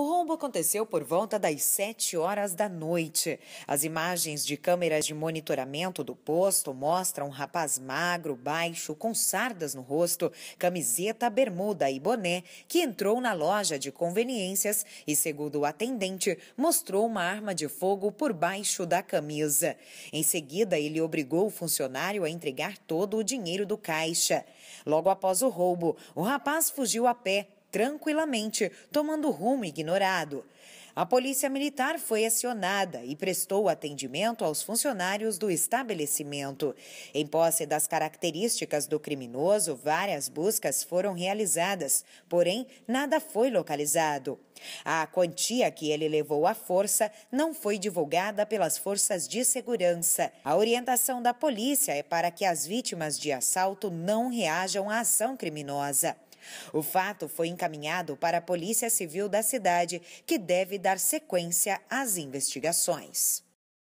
O rombo aconteceu por volta das 7 horas da noite. As imagens de câmeras de monitoramento do posto mostram um rapaz magro, baixo, com sardas no rosto, camiseta, bermuda e boné, que entrou na loja de conveniências e, segundo o atendente, mostrou uma arma de fogo por baixo da camisa. Em seguida, ele obrigou o funcionário a entregar todo o dinheiro do caixa. Logo após o roubo, o rapaz fugiu a pé tranquilamente, tomando rumo ignorado. A polícia militar foi acionada e prestou atendimento aos funcionários do estabelecimento. Em posse das características do criminoso, várias buscas foram realizadas, porém, nada foi localizado. A quantia que ele levou à força não foi divulgada pelas forças de segurança. A orientação da polícia é para que as vítimas de assalto não reajam à ação criminosa. O fato foi encaminhado para a Polícia Civil da cidade, que deve dar sequência às investigações.